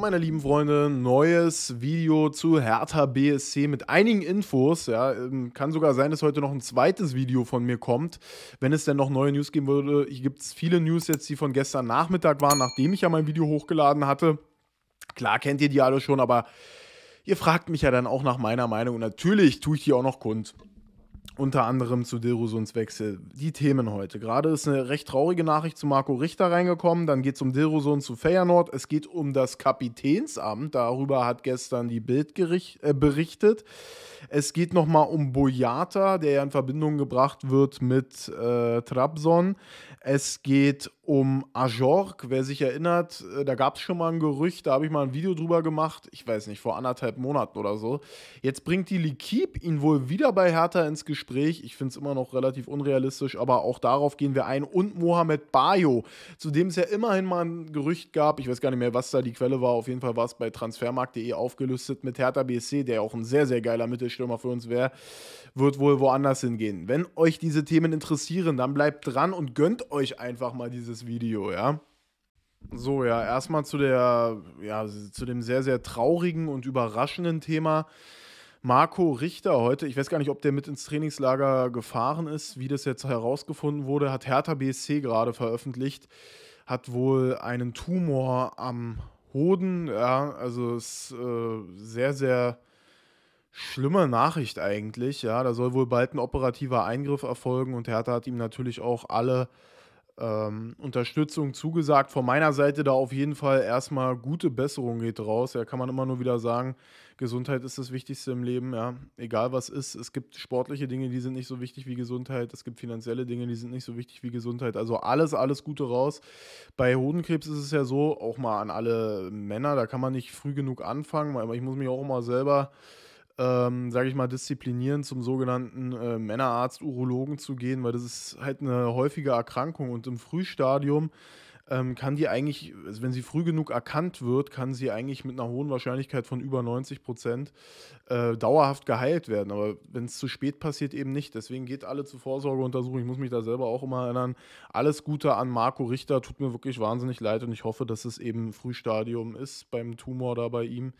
meine lieben Freunde, neues Video zu Hertha BSC mit einigen Infos. Ja, ähm, kann sogar sein, dass heute noch ein zweites Video von mir kommt, wenn es denn noch neue News geben würde. Hier gibt es viele News jetzt, die von gestern Nachmittag waren, nachdem ich ja mein Video hochgeladen hatte. Klar kennt ihr die alle schon, aber ihr fragt mich ja dann auch nach meiner Meinung und natürlich tue ich die auch noch kund unter anderem zu Dilrosuns Wechsel. Die Themen heute. Gerade ist eine recht traurige Nachricht zu Marco Richter reingekommen. Dann geht es um Dilrosun zu Feyenoord. Es geht um das Kapitänsamt. Darüber hat gestern die Bild äh, berichtet. Es geht nochmal um Boyata, der ja in Verbindung gebracht wird mit äh, Trabzon. Es geht um Ajork. Wer sich erinnert, äh, da gab es schon mal ein Gerücht. Da habe ich mal ein Video drüber gemacht. Ich weiß nicht, vor anderthalb Monaten oder so. Jetzt bringt die Likib ihn wohl wieder bei Hertha ins Gespräch. Ich finde es immer noch relativ unrealistisch, aber auch darauf gehen wir ein. Und Mohamed Bayo, zu dem es ja immerhin mal ein Gerücht gab. Ich weiß gar nicht mehr, was da die Quelle war. Auf jeden Fall war es bei transfermarkt.de aufgelistet mit Hertha BSC, der auch ein sehr, sehr geiler Mittelstürmer für uns wäre. Wird wohl woanders hingehen. Wenn euch diese Themen interessieren, dann bleibt dran und gönnt euch einfach mal dieses Video, ja? So, ja, erstmal zu der, ja, zu dem sehr, sehr traurigen und überraschenden Thema. Marco Richter heute, ich weiß gar nicht, ob der mit ins Trainingslager gefahren ist, wie das jetzt herausgefunden wurde, hat Hertha BSC gerade veröffentlicht, hat wohl einen Tumor am Hoden. Ja, also ist äh, sehr, sehr schlimme Nachricht eigentlich. Ja, da soll wohl bald ein operativer Eingriff erfolgen und Hertha hat ihm natürlich auch alle ähm, Unterstützung zugesagt. Von meiner Seite da auf jeden Fall erstmal gute Besserung geht raus. Ja, kann man immer nur wieder sagen, Gesundheit ist das Wichtigste im Leben, ja. Egal was ist. Es gibt sportliche Dinge, die sind nicht so wichtig wie Gesundheit. Es gibt finanzielle Dinge, die sind nicht so wichtig wie Gesundheit. Also alles, alles Gute raus. Bei Hodenkrebs ist es ja so, auch mal an alle Männer, da kann man nicht früh genug anfangen. Ich muss mich auch immer selber ähm, sage ich mal, disziplinieren, zum sogenannten äh, Männerarzt, Urologen zu gehen, weil das ist halt eine häufige Erkrankung und im Frühstadium ähm, kann die eigentlich, also wenn sie früh genug erkannt wird, kann sie eigentlich mit einer hohen Wahrscheinlichkeit von über 90 Prozent äh, dauerhaft geheilt werden. Aber wenn es zu spät passiert, eben nicht. Deswegen geht alle zur Vorsorgeuntersuchung. Ich muss mich da selber auch immer erinnern. Alles Gute an Marco Richter. Tut mir wirklich wahnsinnig leid und ich hoffe, dass es eben Frühstadium ist beim Tumor da bei ihm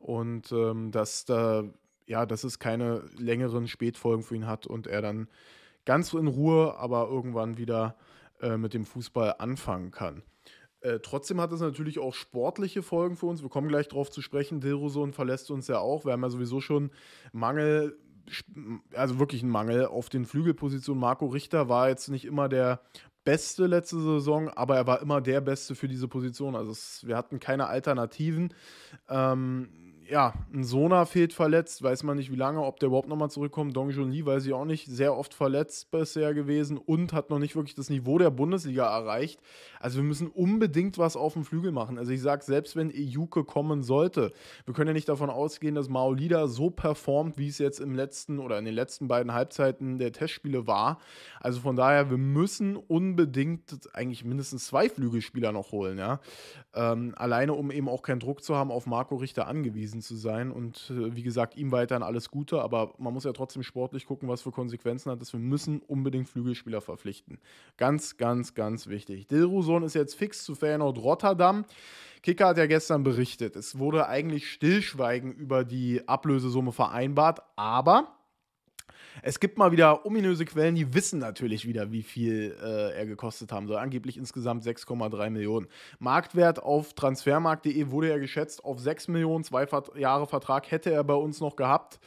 und ähm, dass da ja, dass es keine längeren Spätfolgen für ihn hat und er dann ganz in Ruhe, aber irgendwann wieder äh, mit dem Fußball anfangen kann. Äh, trotzdem hat es natürlich auch sportliche Folgen für uns. Wir kommen gleich darauf zu sprechen. Dilroson verlässt uns ja auch. Wir haben ja sowieso schon Mangel, also wirklich einen Mangel auf den Flügelpositionen. Marco Richter war jetzt nicht immer der Beste letzte Saison, aber er war immer der Beste für diese Position. Also es, wir hatten keine Alternativen. Ähm, ja, ein Sona fehlt verletzt, weiß man nicht wie lange, ob der überhaupt nochmal zurückkommt. Dong Jun Lee weiß ich auch nicht, sehr oft verletzt bisher gewesen und hat noch nicht wirklich das Niveau der Bundesliga erreicht. Also wir müssen unbedingt was auf dem Flügel machen. Also ich sage, selbst wenn Ejuke kommen sollte, wir können ja nicht davon ausgehen, dass Maolida so performt, wie es jetzt im letzten oder in den letzten beiden Halbzeiten der Testspiele war. Also von daher, wir müssen unbedingt eigentlich mindestens zwei Flügelspieler noch holen, ja. Ähm, alleine, um eben auch keinen Druck zu haben, auf Marco Richter angewiesen angewiesen zu sein. Und äh, wie gesagt, ihm weiterhin alles Gute, aber man muss ja trotzdem sportlich gucken, was für Konsequenzen hat. Dass wir müssen unbedingt Flügelspieler verpflichten. Ganz, ganz, ganz wichtig. Dilruson ist jetzt fix zu Feyenoord Rotterdam. Kicker hat ja gestern berichtet, es wurde eigentlich Stillschweigen über die Ablösesumme vereinbart, aber es gibt mal wieder ominöse Quellen, die wissen natürlich wieder, wie viel äh, er gekostet haben soll. Angeblich insgesamt 6,3 Millionen. Marktwert auf transfermarkt.de wurde er geschätzt auf 6 Millionen. Zwei Jahre Vertrag hätte er bei uns noch gehabt.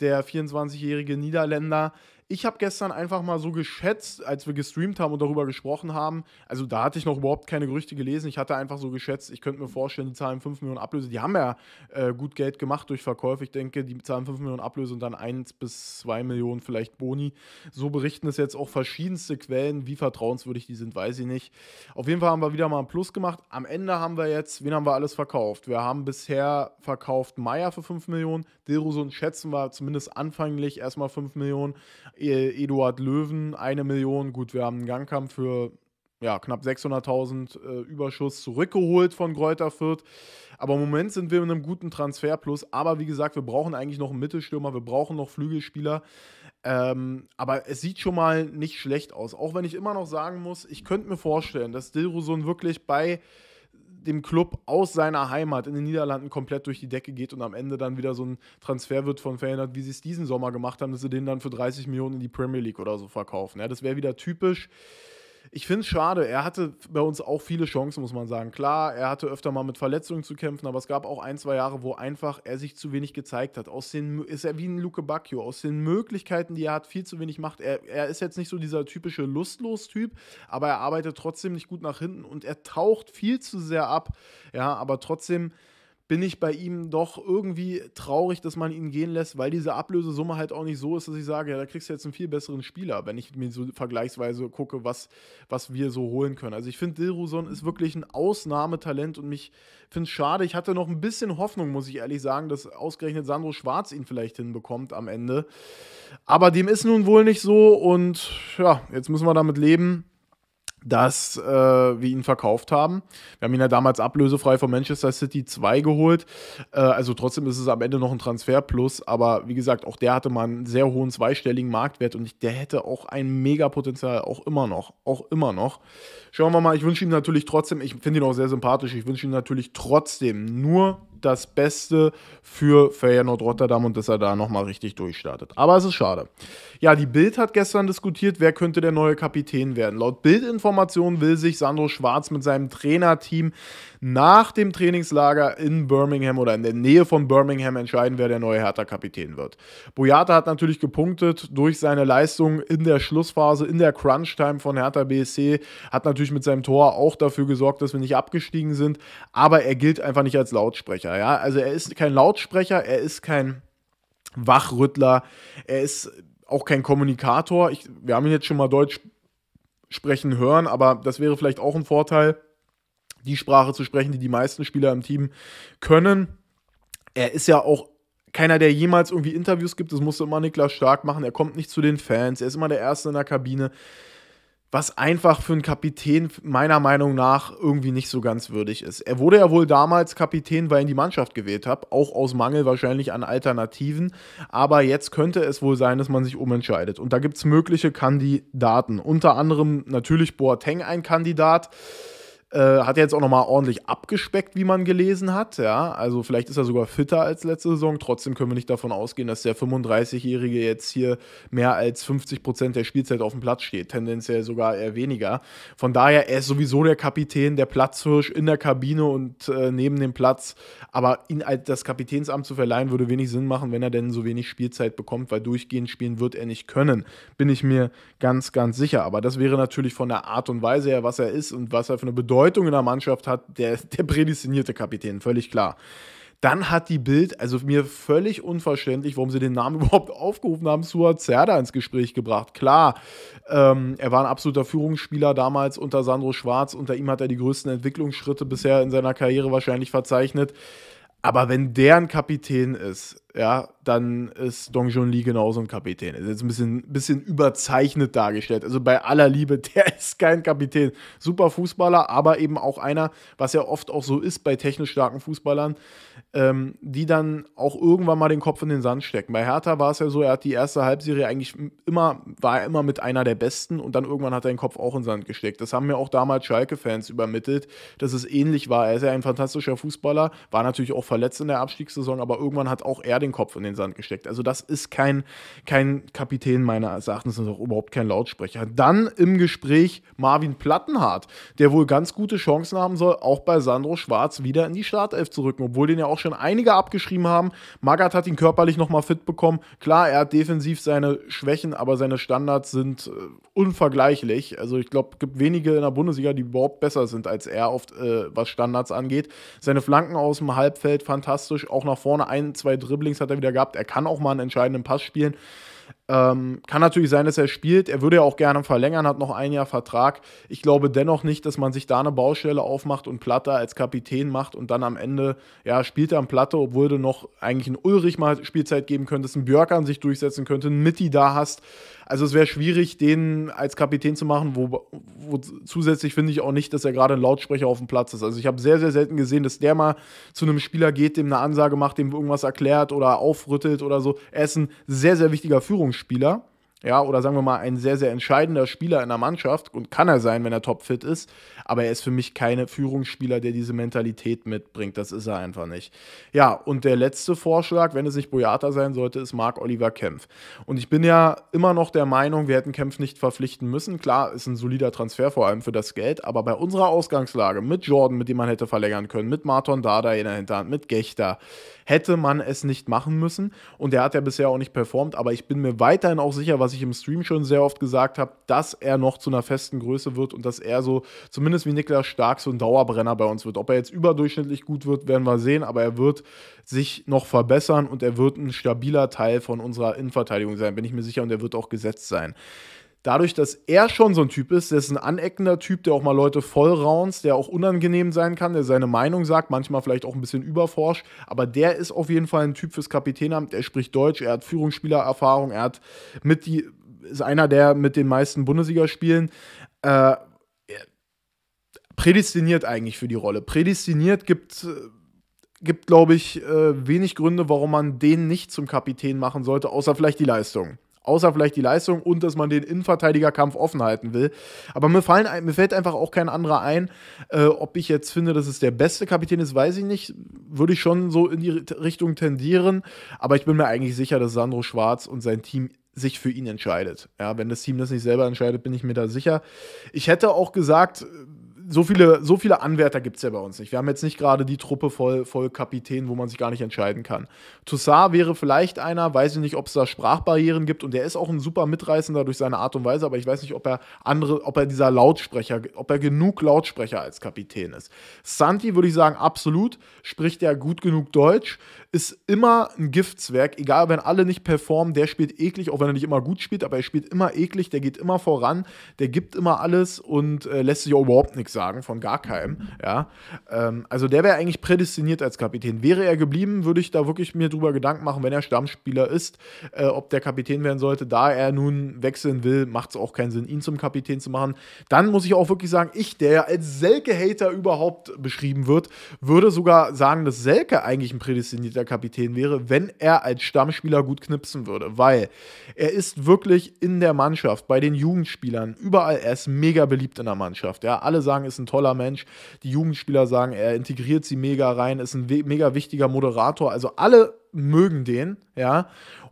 Der 24-jährige Niederländer ich habe gestern einfach mal so geschätzt, als wir gestreamt haben und darüber gesprochen haben, also da hatte ich noch überhaupt keine Gerüchte gelesen. Ich hatte einfach so geschätzt, ich könnte mir vorstellen, die zahlen 5 Millionen Ablöse. Die haben ja äh, gut Geld gemacht durch Verkäufe. Ich denke, die zahlen 5 Millionen Ablöse und dann 1 bis 2 Millionen vielleicht Boni. So berichten es jetzt auch verschiedenste Quellen. Wie vertrauenswürdig die sind, weiß ich nicht. Auf jeden Fall haben wir wieder mal einen Plus gemacht. Am Ende haben wir jetzt, wen haben wir alles verkauft? Wir haben bisher verkauft Meier für 5 Millionen, Dilrosun schätzen wir zumindest anfänglich erstmal 5 Millionen. E-, Eduard Löwen eine Million. Gut, wir haben einen Gangkampf für ja, knapp 600.000 äh, Überschuss zurückgeholt von Kräuter Fürth. Aber im Moment sind wir in einem guten Transferplus. Aber wie gesagt, wir brauchen eigentlich noch einen Mittelstürmer, wir brauchen noch Flügelspieler. Ähm, aber es sieht schon mal nicht schlecht aus. Auch wenn ich immer noch sagen muss, ich könnte mir vorstellen, dass Dilruson wirklich bei dem Club aus seiner Heimat in den Niederlanden komplett durch die Decke geht und am Ende dann wieder so ein Transfer wird von Feyenoord, wie sie es diesen Sommer gemacht haben, dass sie den dann für 30 Millionen in die Premier League oder so verkaufen. Ja, das wäre wieder typisch ich finde es schade. Er hatte bei uns auch viele Chancen, muss man sagen. Klar, er hatte öfter mal mit Verletzungen zu kämpfen, aber es gab auch ein, zwei Jahre, wo einfach er sich zu wenig gezeigt hat. Aus den, ist er wie ein Luke Bacchio. Aus den Möglichkeiten, die er hat, viel zu wenig macht. Er, er ist jetzt nicht so dieser typische Lustlos-Typ, aber er arbeitet trotzdem nicht gut nach hinten und er taucht viel zu sehr ab. Ja, aber trotzdem bin ich bei ihm doch irgendwie traurig, dass man ihn gehen lässt, weil diese Ablösesumme halt auch nicht so ist, dass ich sage, ja, da kriegst du jetzt einen viel besseren Spieler, wenn ich mir so vergleichsweise gucke, was, was wir so holen können. Also ich finde, Dilruson ist wirklich ein Ausnahmetalent und mich finde es schade. Ich hatte noch ein bisschen Hoffnung, muss ich ehrlich sagen, dass ausgerechnet Sandro Schwarz ihn vielleicht hinbekommt am Ende. Aber dem ist nun wohl nicht so und ja, jetzt müssen wir damit leben dass äh, wir ihn verkauft haben. Wir haben ihn ja damals ablösefrei von Manchester City 2 geholt. Äh, also trotzdem ist es am Ende noch ein Transferplus. Aber wie gesagt, auch der hatte mal einen sehr hohen zweistelligen Marktwert und der hätte auch ein Megapotenzial, auch immer noch, auch immer noch. Schauen wir mal, ich wünsche ihm natürlich trotzdem, ich finde ihn auch sehr sympathisch, ich wünsche ihm natürlich trotzdem nur das Beste für Feyenoord Rotterdam und dass er da nochmal richtig durchstartet. Aber es ist schade. Ja, die Bild hat gestern diskutiert, wer könnte der neue Kapitän werden. Laut Bildinformationen will sich Sandro Schwarz mit seinem Trainerteam nach dem Trainingslager in Birmingham oder in der Nähe von Birmingham entscheiden, wer der neue Hertha-Kapitän wird. Boyata hat natürlich gepunktet durch seine Leistung in der Schlussphase, in der Crunch-Time von Hertha BSC, hat natürlich mit seinem Tor auch dafür gesorgt, dass wir nicht abgestiegen sind, aber er gilt einfach nicht als Lautsprecher. Ja? Also er ist kein Lautsprecher, er ist kein Wachrüttler, er ist auch kein Kommunikator. Ich, wir haben ihn jetzt schon mal Deutsch sprechen hören, aber das wäre vielleicht auch ein Vorteil die Sprache zu sprechen, die die meisten Spieler im Team können. Er ist ja auch keiner, der jemals irgendwie Interviews gibt. Das musste immer Niklas Stark machen. Er kommt nicht zu den Fans. Er ist immer der Erste in der Kabine. Was einfach für einen Kapitän meiner Meinung nach irgendwie nicht so ganz würdig ist. Er wurde ja wohl damals Kapitän, weil ihn die Mannschaft gewählt hat. Auch aus Mangel wahrscheinlich an Alternativen. Aber jetzt könnte es wohl sein, dass man sich umentscheidet. Und da gibt es mögliche Kandidaten. Unter anderem natürlich Boateng ein Kandidat. Äh, hat er jetzt auch nochmal ordentlich abgespeckt, wie man gelesen hat. Ja, also vielleicht ist er sogar fitter als letzte Saison. Trotzdem können wir nicht davon ausgehen, dass der 35-Jährige jetzt hier mehr als 50 Prozent der Spielzeit auf dem Platz steht. Tendenziell sogar eher weniger. Von daher, er ist sowieso der Kapitän, der Platzhirsch in der Kabine und äh, neben dem Platz. Aber ihn als das Kapitänsamt zu verleihen, würde wenig Sinn machen, wenn er denn so wenig Spielzeit bekommt, weil durchgehend spielen wird er nicht können. Bin ich mir ganz, ganz sicher. Aber das wäre natürlich von der Art und Weise her, was er ist und was er für eine Bedeutung Bedeutung in der Mannschaft hat, der ist der prädestinierte Kapitän, völlig klar. Dann hat die Bild, also mir völlig unverständlich, warum sie den Namen überhaupt aufgerufen haben, Suat Zerda ins Gespräch gebracht. Klar, ähm, er war ein absoluter Führungsspieler damals unter Sandro Schwarz. Unter ihm hat er die größten Entwicklungsschritte bisher in seiner Karriere wahrscheinlich verzeichnet. Aber wenn der ein Kapitän ist, ja, dann ist Dong Jun Lee genauso ein Kapitän. Ist jetzt ein bisschen, bisschen überzeichnet dargestellt. Also bei aller Liebe, der ist kein Kapitän. Super Fußballer, aber eben auch einer, was ja oft auch so ist bei technisch starken Fußballern, ähm, die dann auch irgendwann mal den Kopf in den Sand stecken. Bei Hertha war es ja so, er hat die erste Halbserie eigentlich immer, war er immer mit einer der besten und dann irgendwann hat er den Kopf auch in den Sand gesteckt. Das haben mir auch damals Schalke-Fans übermittelt, dass es ähnlich war. Er ist ja ein fantastischer Fußballer, war natürlich auch verletzt in der Abstiegssaison, aber irgendwann hat auch er den Kopf in den Sand gesteckt. Also das ist kein, kein Kapitän meines Erachtens und auch überhaupt kein Lautsprecher. Dann im Gespräch Marvin Plattenhardt, der wohl ganz gute Chancen haben soll, auch bei Sandro Schwarz wieder in die Startelf zu rücken, obwohl den ja auch schon einige abgeschrieben haben. Magath hat ihn körperlich nochmal fit bekommen. Klar, er hat defensiv seine Schwächen, aber seine Standards sind äh, unvergleichlich. Also ich glaube, es gibt wenige in der Bundesliga, die überhaupt besser sind als er, oft äh, was Standards angeht. Seine Flanken aus dem Halbfeld fantastisch. Auch nach vorne ein, zwei Dribblings hat er wieder gehabt. Er kann auch mal einen entscheidenden Pass spielen. Ähm, kann natürlich sein, dass er spielt. Er würde ja auch gerne verlängern, hat noch ein Jahr Vertrag. Ich glaube dennoch nicht, dass man sich da eine Baustelle aufmacht und Platte als Kapitän macht und dann am Ende, ja, spielt er am Platte, obwohl du noch eigentlich einen Ulrich mal Spielzeit geben könntest, einen Björk an sich durchsetzen könnte, einen Mitti da hast. Also es wäre schwierig, den als Kapitän zu machen, wo, wo zusätzlich finde ich auch nicht, dass er gerade ein Lautsprecher auf dem Platz ist. Also ich habe sehr, sehr selten gesehen, dass der mal zu einem Spieler geht, dem eine Ansage macht, dem irgendwas erklärt oder aufrüttelt oder so. Er ist ein sehr, sehr wichtiger Führer. Führungsspieler ja, oder sagen wir mal, ein sehr, sehr entscheidender Spieler in der Mannschaft und kann er sein, wenn er topfit ist, aber er ist für mich kein Führungsspieler, der diese Mentalität mitbringt. Das ist er einfach nicht. Ja, und der letzte Vorschlag, wenn es nicht Boyata sein sollte, ist Marc Oliver Kempf. Und ich bin ja immer noch der Meinung, wir hätten Kempf nicht verpflichten müssen. Klar, ist ein solider Transfer, vor allem für das Geld, aber bei unserer Ausgangslage mit Jordan, mit dem man hätte verlängern können, mit Marton Dada in der Hinterhand, mit Gechter, hätte man es nicht machen müssen. Und der hat ja bisher auch nicht performt, aber ich bin mir weiterhin auch sicher, was was ich im Stream schon sehr oft gesagt habe, dass er noch zu einer festen Größe wird und dass er so, zumindest wie Niklas Stark, so ein Dauerbrenner bei uns wird. Ob er jetzt überdurchschnittlich gut wird, werden wir sehen, aber er wird sich noch verbessern und er wird ein stabiler Teil von unserer Innenverteidigung sein, bin ich mir sicher, und er wird auch gesetzt sein dadurch, dass er schon so ein Typ ist, der ist ein aneckender Typ, der auch mal Leute voll raunst, der auch unangenehm sein kann, der seine Meinung sagt, manchmal vielleicht auch ein bisschen überforscht, aber der ist auf jeden Fall ein Typ fürs Kapitänamt, er spricht Deutsch, er hat Führungsspielererfahrung, er hat mit die, ist einer der mit den meisten Bundesligaspielen. Äh, prädestiniert eigentlich für die Rolle. Prädestiniert gibt gibt, glaube ich, äh, wenig Gründe, warum man den nicht zum Kapitän machen sollte, außer vielleicht die Leistung außer vielleicht die Leistung und dass man den Innenverteidigerkampf offen halten will. Aber mir, fallen, mir fällt einfach auch kein anderer ein. Äh, ob ich jetzt finde, dass es der beste Kapitän ist, weiß ich nicht. Würde ich schon so in die Richtung tendieren. Aber ich bin mir eigentlich sicher, dass Sandro Schwarz und sein Team sich für ihn entscheidet. Ja, wenn das Team das nicht selber entscheidet, bin ich mir da sicher. Ich hätte auch gesagt, so viele, so viele Anwärter gibt es ja bei uns nicht. Wir haben jetzt nicht gerade die Truppe voll, voll Kapitänen, wo man sich gar nicht entscheiden kann. Toussaint wäre vielleicht einer, weiß ich nicht, ob es da Sprachbarrieren gibt und der ist auch ein super Mitreißender durch seine Art und Weise, aber ich weiß nicht, ob er andere, ob er dieser Lautsprecher, ob er genug Lautsprecher als Kapitän ist. Santi würde ich sagen, absolut, spricht ja gut genug Deutsch, ist immer ein Giftswerk, egal wenn alle nicht performen, der spielt eklig, auch wenn er nicht immer gut spielt, aber er spielt immer eklig, der geht immer voran, der gibt immer alles und äh, lässt sich auch überhaupt nichts sagen sagen, von gar keinem. Ja? Ähm, also der wäre eigentlich prädestiniert als Kapitän. Wäre er geblieben, würde ich da wirklich mir drüber Gedanken machen, wenn er Stammspieler ist, äh, ob der Kapitän werden sollte. Da er nun wechseln will, macht es auch keinen Sinn, ihn zum Kapitän zu machen. Dann muss ich auch wirklich sagen, ich, der ja als Selke-Hater überhaupt beschrieben wird, würde sogar sagen, dass Selke eigentlich ein prädestinierter Kapitän wäre, wenn er als Stammspieler gut knipsen würde, weil er ist wirklich in der Mannschaft, bei den Jugendspielern, überall, er ist mega beliebt in der Mannschaft. Ja, alle sagen, ist ein toller Mensch. Die Jugendspieler sagen, er integriert sie mega rein, ist ein mega wichtiger Moderator. Also alle mögen den, ja.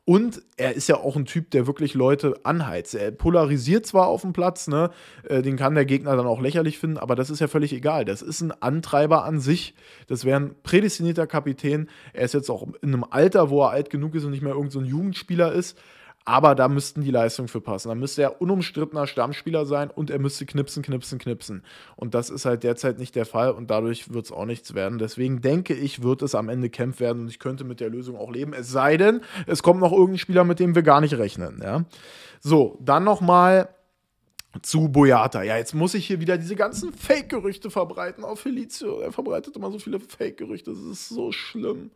Und er ist ja auch ein Typ, der wirklich Leute anheizt. Er polarisiert zwar auf dem Platz, ne, äh, den kann der Gegner dann auch lächerlich finden, aber das ist ja völlig egal. Das ist ein Antreiber an sich. Das wäre ein prädestinierter Kapitän. Er ist jetzt auch in einem Alter, wo er alt genug ist und nicht mehr irgendein so ein Jugendspieler ist. Aber da müssten die Leistungen für passen. Da müsste er unumstrittener Stammspieler sein und er müsste knipsen, knipsen, knipsen. Und das ist halt derzeit nicht der Fall und dadurch wird es auch nichts werden. Deswegen denke ich, wird es am Ende Camp werden und ich könnte mit der Lösung auch leben. Es sei denn, es kommt noch irgendein Spieler, mit dem wir gar nicht rechnen. Ja? So, dann nochmal zu Boyata. Ja, jetzt muss ich hier wieder diese ganzen Fake-Gerüchte verbreiten. auf oh, Felicio, er verbreitet immer so viele Fake-Gerüchte. Das ist so schlimm.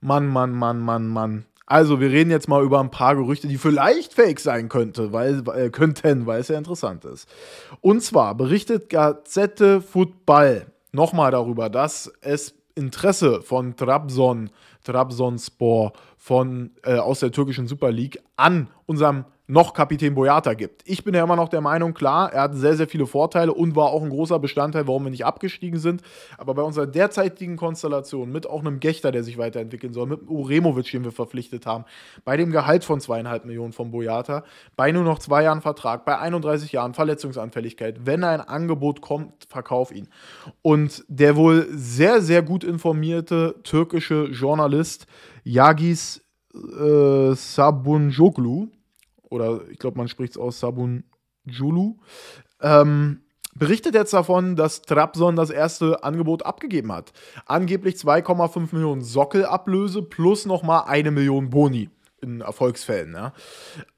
Mann, Mann, Mann, Mann, Mann. Also, wir reden jetzt mal über ein paar Gerüchte, die vielleicht fake sein könnte, weil, äh, könnten, weil es ja interessant ist. Und zwar berichtet Gazette Football nochmal darüber, dass es Interesse von Trabzon, Trabzonspor von, äh, aus der türkischen Super League an unserem noch Kapitän Boyata gibt. Ich bin ja immer noch der Meinung, klar, er hat sehr, sehr viele Vorteile und war auch ein großer Bestandteil, warum wir nicht abgestiegen sind. Aber bei unserer derzeitigen Konstellation mit auch einem Gächter, der sich weiterentwickeln soll, mit Uremovic, den wir verpflichtet haben, bei dem Gehalt von zweieinhalb Millionen von Boyata, bei nur noch zwei Jahren Vertrag, bei 31 Jahren Verletzungsanfälligkeit, wenn ein Angebot kommt, verkauf ihn. Und der wohl sehr, sehr gut informierte türkische Journalist Yagis äh, Sabunjoglu, oder ich glaube, man spricht es aus Sabun Julu, ähm, berichtet jetzt davon, dass Trabzon das erste Angebot abgegeben hat. Angeblich 2,5 Millionen Sockelablöse plus nochmal eine Million Boni in Erfolgsfällen. Ja.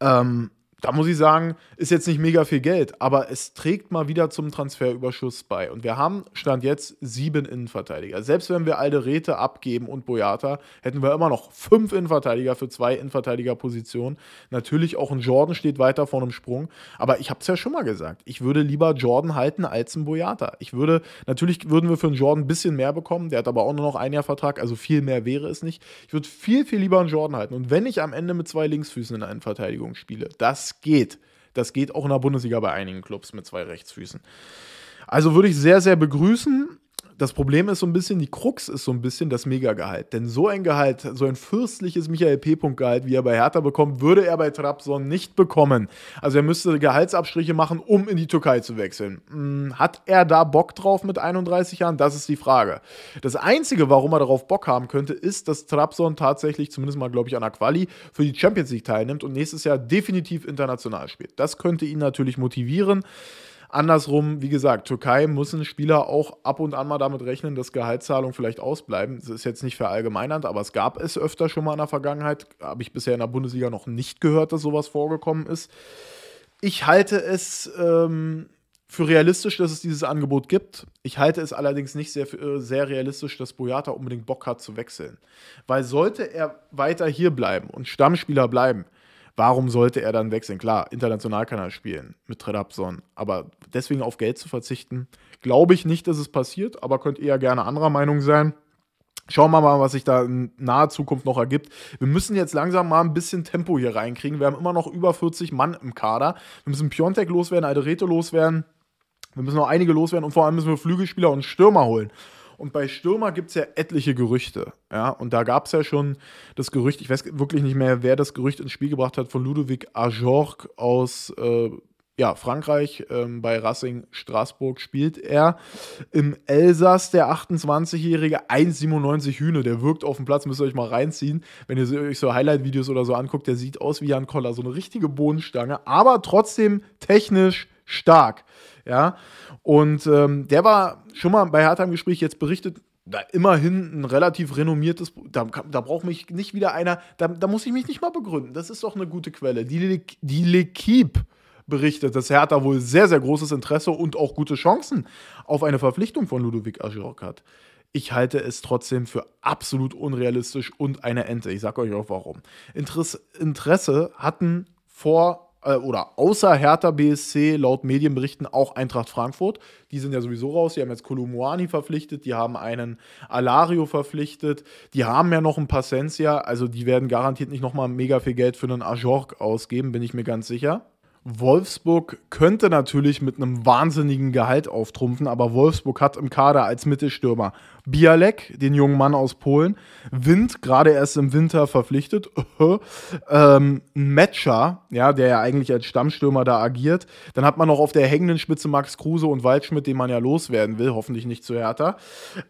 Ähm, da muss ich sagen, ist jetzt nicht mega viel Geld, aber es trägt mal wieder zum Transferüberschuss bei. Und wir haben, Stand jetzt, sieben Innenverteidiger. Selbst wenn wir alte Räte abgeben und Boyata, hätten wir immer noch fünf Innenverteidiger für zwei Innenverteidigerpositionen. Natürlich auch ein Jordan steht weiter vor einem Sprung, aber ich habe es ja schon mal gesagt, ich würde lieber Jordan halten als einen Boyata. Ich würde, natürlich würden wir für einen Jordan ein bisschen mehr bekommen, der hat aber auch nur noch ein Jahr Vertrag, also viel mehr wäre es nicht. Ich würde viel, viel lieber einen Jordan halten. Und wenn ich am Ende mit zwei Linksfüßen in einer Verteidigung spiele, das geht. Das geht auch in der Bundesliga bei einigen Clubs mit zwei Rechtsfüßen. Also würde ich sehr, sehr begrüßen das Problem ist so ein bisschen, die Krux ist so ein bisschen das Megagehalt. Denn so ein Gehalt, so ein fürstliches Michael P. Gehalt, wie er bei Hertha bekommt, würde er bei Trabzon nicht bekommen. Also er müsste Gehaltsabstriche machen, um in die Türkei zu wechseln. Hm, hat er da Bock drauf mit 31 Jahren? Das ist die Frage. Das Einzige, warum er darauf Bock haben könnte, ist, dass Trabzon tatsächlich, zumindest mal glaube ich an der Quali, für die Champions League teilnimmt und nächstes Jahr definitiv international spielt. Das könnte ihn natürlich motivieren. Andersrum, wie gesagt, Türkei muss ein Spieler auch ab und an mal damit rechnen, dass Gehaltszahlungen vielleicht ausbleiben. Das ist jetzt nicht verallgemeinernd, aber es gab es öfter schon mal in der Vergangenheit. Habe ich bisher in der Bundesliga noch nicht gehört, dass sowas vorgekommen ist. Ich halte es ähm, für realistisch, dass es dieses Angebot gibt. Ich halte es allerdings nicht sehr, äh, sehr realistisch, dass Boyata unbedingt Bock hat zu wechseln. Weil sollte er weiter hier bleiben und Stammspieler bleiben, warum sollte er dann wechseln? Klar, international kann er spielen mit Tredabson, aber deswegen auf Geld zu verzichten, glaube ich nicht, dass es passiert, aber könnt ihr ja gerne anderer Meinung sein. Schauen wir mal, was sich da in naher Zukunft noch ergibt. Wir müssen jetzt langsam mal ein bisschen Tempo hier reinkriegen. Wir haben immer noch über 40 Mann im Kader. Wir müssen Piontek loswerden, Alderete loswerden. Wir müssen noch einige loswerden und vor allem müssen wir Flügelspieler und Stürmer holen. Und bei Stürmer gibt es ja etliche Gerüchte. Ja? Und da gab es ja schon das Gerücht, ich weiß wirklich nicht mehr, wer das Gerücht ins Spiel gebracht hat, von Ludovic Ajorc aus äh, ja, Frankreich. Ähm, bei Racing Straßburg spielt er. Im Elsass der 28-jährige 1,97 Hühne. Der wirkt auf dem Platz, müsst ihr euch mal reinziehen. Wenn ihr euch so Highlight-Videos oder so anguckt, der sieht aus wie Jan Koller. So eine richtige Bohnenstange, aber trotzdem technisch stark. Ja, und ähm, der war schon mal bei Hertha im Gespräch jetzt berichtet, da immerhin ein relativ renommiertes, da, da braucht mich nicht wieder einer, da, da muss ich mich nicht mal begründen. Das ist doch eine gute Quelle. Die, die L'Equipe berichtet, dass Hertha wohl sehr, sehr großes Interesse und auch gute Chancen auf eine Verpflichtung von Ludovic Ajorok hat. Ich halte es trotzdem für absolut unrealistisch und eine Ente. Ich sage euch auch warum. Interesse hatten vor äh, oder außer Hertha BSC laut Medienberichten auch Eintracht Frankfurt. Die sind ja sowieso raus. Die haben jetzt Kolumuani verpflichtet, die haben einen Alario verpflichtet, die haben ja noch ein Pacencia. Also die werden garantiert nicht nochmal mega viel Geld für einen Ajorg ausgeben, bin ich mir ganz sicher. Wolfsburg könnte natürlich mit einem wahnsinnigen Gehalt auftrumpfen, aber Wolfsburg hat im Kader als Mittelstürmer Bialek, den jungen Mann aus Polen, Wind, gerade erst im Winter verpflichtet, ähm, Matcher, ja, der ja eigentlich als Stammstürmer da agiert. Dann hat man noch auf der hängenden Spitze Max Kruse und Waldschmidt, den man ja loswerden will, hoffentlich nicht zu Hertha.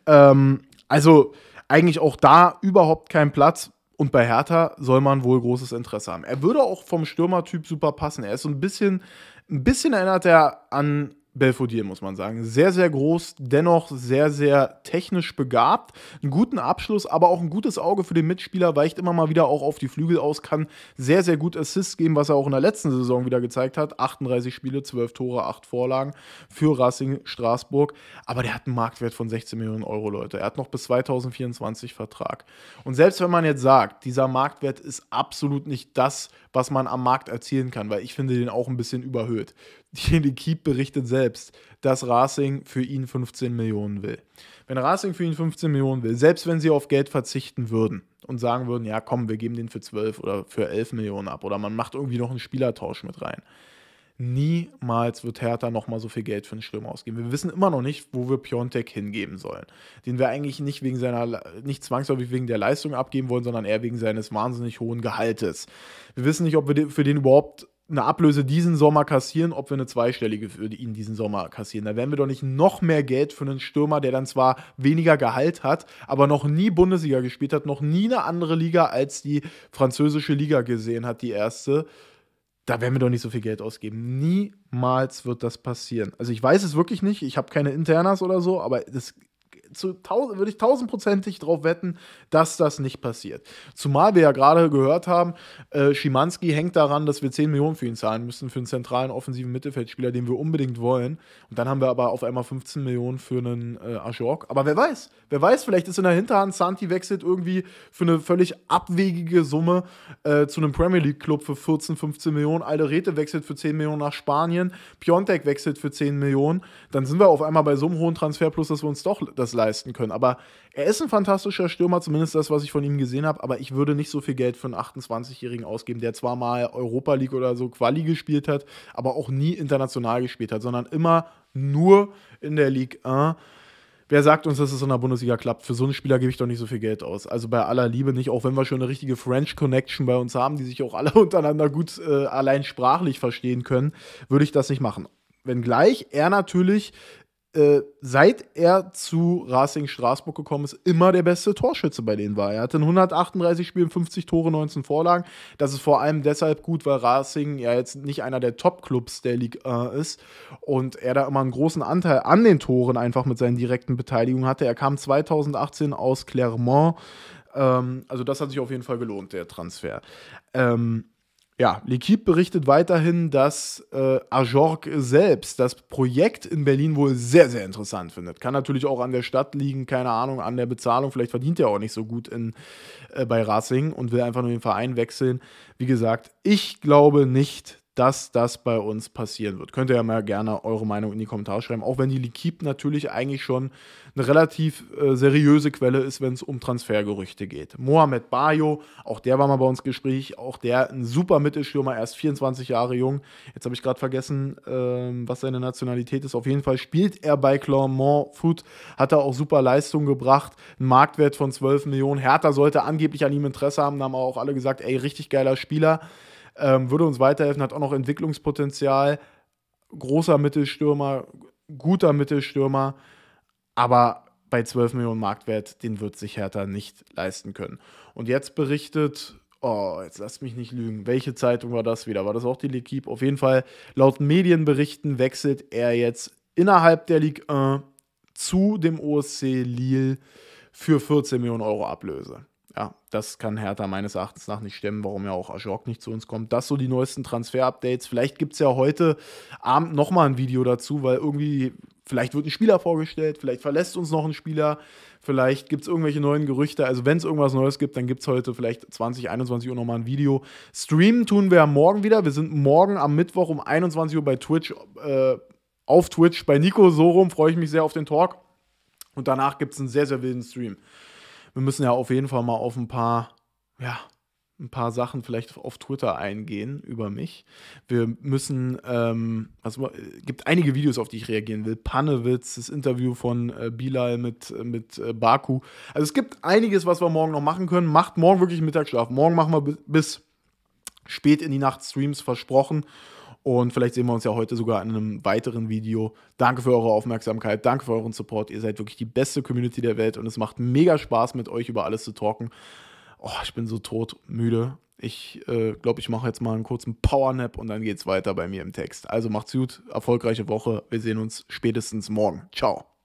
Ähm, also eigentlich auch da überhaupt kein Platz und bei Hertha soll man wohl großes Interesse haben. Er würde auch vom Stürmertyp super passen. Er ist so ein bisschen, ein bisschen erinnert er an Belfodil, muss man sagen. Sehr, sehr groß, dennoch sehr, sehr technisch begabt. Einen guten Abschluss, aber auch ein gutes Auge für den Mitspieler, weicht immer mal wieder auch auf die Flügel aus, kann sehr, sehr gut Assists geben, was er auch in der letzten Saison wieder gezeigt hat. 38 Spiele, 12 Tore, 8 Vorlagen für Racing Straßburg. Aber der hat einen Marktwert von 16 Millionen Euro, Leute. Er hat noch bis 2024 Vertrag. Und selbst wenn man jetzt sagt, dieser Marktwert ist absolut nicht das, was man am Markt erzielen kann, weil ich finde den auch ein bisschen überhöht. Die L'Equipe berichtet selbst, dass Racing für ihn 15 Millionen will. Wenn Racing für ihn 15 Millionen will, selbst wenn sie auf Geld verzichten würden und sagen würden, ja komm, wir geben den für 12 oder für 11 Millionen ab oder man macht irgendwie noch einen Spielertausch mit rein. Niemals wird Hertha nochmal so viel Geld für einen Stürmer ausgeben. Wir wissen immer noch nicht, wo wir Piontek hingeben sollen. Den wir eigentlich nicht wegen seiner, nicht zwangsläufig wegen der Leistung abgeben wollen, sondern eher wegen seines wahnsinnig hohen Gehaltes. Wir wissen nicht, ob wir für den überhaupt eine Ablöse diesen Sommer kassieren, ob wir eine zweistellige für ihn diesen Sommer kassieren. Da werden wir doch nicht noch mehr Geld für einen Stürmer, der dann zwar weniger Gehalt hat, aber noch nie Bundesliga gespielt hat, noch nie eine andere Liga als die französische Liga gesehen hat, die erste. Da werden wir doch nicht so viel Geld ausgeben. Niemals wird das passieren. Also ich weiß es wirklich nicht, ich habe keine Internas oder so, aber das zu würde ich tausendprozentig darauf wetten, dass das nicht passiert. Zumal wir ja gerade gehört haben, äh, Schimanski hängt daran, dass wir 10 Millionen für ihn zahlen müssen, für einen zentralen offensiven Mittelfeldspieler, den wir unbedingt wollen. Und dann haben wir aber auf einmal 15 Millionen für einen äh, Ajork. Aber wer weiß, wer weiß, vielleicht ist in der Hinterhand Santi wechselt irgendwie für eine völlig abwegige Summe äh, zu einem Premier League Club für 14, 15 Millionen. Alderete wechselt für 10 Millionen nach Spanien. Piontek wechselt für 10 Millionen. Dann sind wir auf einmal bei so einem hohen Transfer plus, dass wir uns doch das leisten können. Aber er ist ein fantastischer Stürmer, zumindest das, was ich von ihm gesehen habe. Aber ich würde nicht so viel Geld für einen 28-Jährigen ausgeben, der zwar mal Europa League oder so Quali gespielt hat, aber auch nie international gespielt hat, sondern immer nur in der Ligue 1. Wer sagt uns, dass es in der Bundesliga klappt? Für so einen Spieler gebe ich doch nicht so viel Geld aus. Also bei aller Liebe nicht, auch wenn wir schon eine richtige French Connection bei uns haben, die sich auch alle untereinander gut äh, allein sprachlich verstehen können, würde ich das nicht machen wenngleich er natürlich äh, seit er zu Racing Straßburg gekommen ist, immer der beste Torschütze bei denen war. Er hatte in 138 Spielen 50 Tore, 19 Vorlagen. Das ist vor allem deshalb gut, weil Racing ja jetzt nicht einer der Top-Clubs der Liga äh, ist und er da immer einen großen Anteil an den Toren einfach mit seinen direkten Beteiligungen hatte. Er kam 2018 aus Clermont. Ähm, also das hat sich auf jeden Fall gelohnt, der Transfer. Ähm, ja, L'Equipe berichtet weiterhin, dass äh, Ajorg selbst das Projekt in Berlin wohl sehr, sehr interessant findet. Kann natürlich auch an der Stadt liegen, keine Ahnung, an der Bezahlung. Vielleicht verdient er auch nicht so gut in, äh, bei Racing und will einfach nur den Verein wechseln. Wie gesagt, ich glaube nicht, dass das bei uns passieren wird. Könnt ihr ja mal gerne eure Meinung in die Kommentare schreiben, auch wenn die Leakeep natürlich eigentlich schon eine relativ äh, seriöse Quelle ist, wenn es um Transfergerüchte geht. Mohamed Bayo, auch der war mal bei uns Gespräch, auch der ein super Mittelstürmer, erst 24 Jahre jung. Jetzt habe ich gerade vergessen, ähm, was seine Nationalität ist. Auf jeden Fall spielt er bei Clermont Foot, hat er auch super Leistung gebracht, ein Marktwert von 12 Millionen. Hertha sollte angeblich an ihm Interesse haben, da haben auch alle gesagt, ey, richtig geiler Spieler. Ähm, würde uns weiterhelfen, hat auch noch Entwicklungspotenzial. Großer Mittelstürmer, guter Mittelstürmer, aber bei 12 Millionen Marktwert, den wird sich Hertha nicht leisten können. Und jetzt berichtet, oh, jetzt lasst mich nicht lügen, welche Zeitung war das wieder? War das auch die L'Equipe? Auf jeden Fall, laut Medienberichten wechselt er jetzt innerhalb der Ligue 1 zu dem OSC Lille für 14 Millionen Euro Ablöse ja, das kann Hertha meines Erachtens nach nicht stemmen, warum ja auch Ajork nicht zu uns kommt. Das so die neuesten Transfer-Updates. Vielleicht gibt es ja heute Abend nochmal ein Video dazu, weil irgendwie, vielleicht wird ein Spieler vorgestellt, vielleicht verlässt uns noch ein Spieler, vielleicht gibt es irgendwelche neuen Gerüchte. Also wenn es irgendwas Neues gibt, dann gibt es heute vielleicht 20, 21 Uhr nochmal ein Video. Streamen tun wir morgen wieder. Wir sind morgen am Mittwoch um 21 Uhr bei Twitch, äh, auf Twitch bei Nico. Sorum. freue ich mich sehr auf den Talk. Und danach gibt es einen sehr, sehr wilden Stream wir müssen ja auf jeden Fall mal auf ein paar, ja, ein paar Sachen vielleicht auf Twitter eingehen über mich. Wir müssen, ähm, also gibt einige Videos, auf die ich reagieren will. Pannewitz, das Interview von äh, Bilal mit, äh, mit äh, Baku. Also es gibt einiges, was wir morgen noch machen können. Macht morgen wirklich Mittagsschlaf. Morgen machen wir bis spät in die Nacht Streams versprochen. Und vielleicht sehen wir uns ja heute sogar in einem weiteren Video. Danke für eure Aufmerksamkeit, danke für euren Support. Ihr seid wirklich die beste Community der Welt und es macht mega Spaß, mit euch über alles zu talken. Oh, ich bin so todmüde. Ich äh, glaube, ich mache jetzt mal einen kurzen Powernap und dann geht es weiter bei mir im Text. Also macht's gut, erfolgreiche Woche. Wir sehen uns spätestens morgen. Ciao.